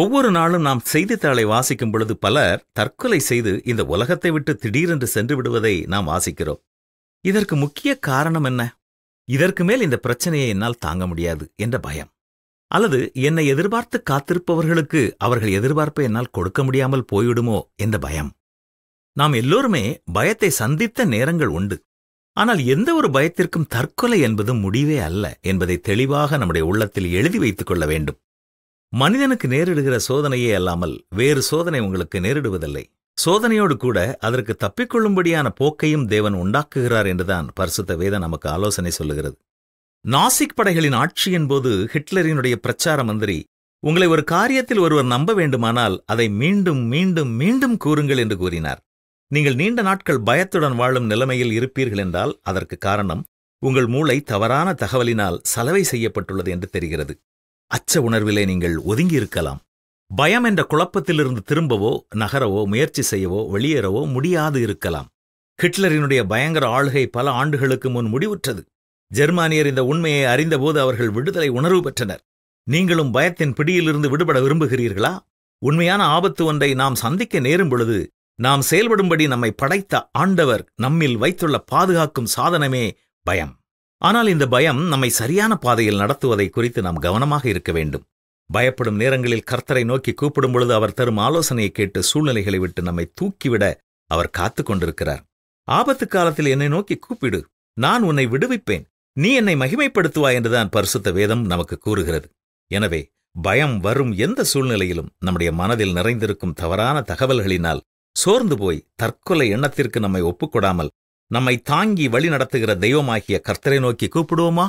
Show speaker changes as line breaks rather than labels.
ஒவ்வொரு நாளும் நாம் செய்தித்தாளை வாசிக்கும் பொழுது பலர் தற்கொலை செய்து இந்த உலகத்தை விட்டு திடீரென்று சென்று விடுவதை நாம் வாசிக்கிறோம் இதற்கு முக்கிய காரணம் என்ன இதற்கு மேல் இந்த பிரச்சனையை என்னால் தாங்க முடியாது என்ற பயம் அல்லது என்னை எதிர்பார்த்து காத்திருப்பவர்களுக்கு அவர்கள் எதிர்பார்ப்பை என்னால் கொடுக்க முடியாமல் போய்விடுமோ என்ற பயம் நாம் எல்லோருமே பயத்தை சந்தித்த நேரங்கள் உண்டு ஆனால் எந்த ஒரு பயத்திற்கும் தற்கொலை என்பது முடிவே அல்ல என்பதை தெளிவாக நம்முடைய உள்ளத்தில் எழுதி வைத்துக் கொள்ள வேண்டும் மனிதனுக்கு நேரிடுகிற சோதனையே அல்லாமல் வேறு சோதனை உங்களுக்கு நேரிடுவதில்லை சோதனையோடு கூட அதற்கு தப்பிக்கொள்ளும்படியான போக்கையும் தேவன் உண்டாக்குகிறார் என்றுதான் பரிசுத்த வேத நமக்கு ஆலோசனை சொல்லுகிறது நாசிக் படைகளின் ஆட்சியின் போது ஹிட்லரினுடைய பிரச்சார மந்திரி உங்களை ஒரு காரியத்தில் ஒருவர் நம்ப வேண்டுமானால் அதை மீண்டும் மீண்டும் மீண்டும் கூறுங்கள் என்று கூறினார் நீங்கள் நீண்ட நாட்கள் பயத்துடன் வாழும் நிலைமையில் இருப்பீர்கள் என்றால் அதற்கு காரணம் உங்கள் மூளை தவறான தகவலினால் சலவை செய்யப்பட்டுள்ளது என்று தெரிகிறது அச்ச உணர்விலே நீங்கள் ஒதுங்கியிருக்கலாம் பயம் என்ற குழப்பத்திலிருந்து திரும்பவோ நகரவோ முயற்சி செய்யவோ வெளியேறவோ முடியாது இருக்கலாம் ஹிட்லரினுடைய பயங்கர ஆளுகை பல ஆண்டுகளுக்கு முன் முடிவுற்றது ஜெர்மானியர் இந்த உண்மையை அறிந்தபோது அவர்கள் விடுதலை உணர்வு பெற்றனர் நீங்களும் பயத்தின் பிடியிலிருந்து விடுபட விரும்புகிறீர்களா உண்மையான ஆபத்து ஒன்றை நாம் சந்திக்க நேரும் பொழுது நாம் செயல்படும்படி நம்மை படைத்த ஆண்டவர் நம்மில் வைத்துள்ள பாதுகாக்கும் சாதனமே பயம் ஆனால் இந்த பயம் நம்மை சரியான பாதையில் நடத்துவதை குறித்து நாம் கவனமாக இருக்க வேண்டும் பயப்படும் நேரங்களில் கர்த்தரை நோக்கி கூப்பிடும் பொழுது அவர் தரும் ஆலோசனையை கேட்டு சூழ்நிலைகளை விட்டு நம்மை தூக்கிவிட அவர் காத்து கொண்டிருக்கிறார் ஆபத்து காலத்தில் என்னை நோக்கி கூப்பிடு நான் உன்னை விடுவிப்பேன் நீ என்னை மகிமைப்படுத்துவாய் என்றுதான் பரிசுத்த வேதம் நமக்கு கூறுகிறது எனவே பயம் வரும் எந்த சூழ்நிலையிலும் நம்முடைய மனதில் நிறைந்திருக்கும் தவறான தகவல்களினால் சோர்ந்து போய் தற்கொலை எண்ணத்திற்கு நம்மை ஒப்புக்கொடாமல் நம்மை தாங்கி வழி நடத்துகிற தெய்வமாகிய கர்த்தரை நோக்கி கூப்பிடுவோமா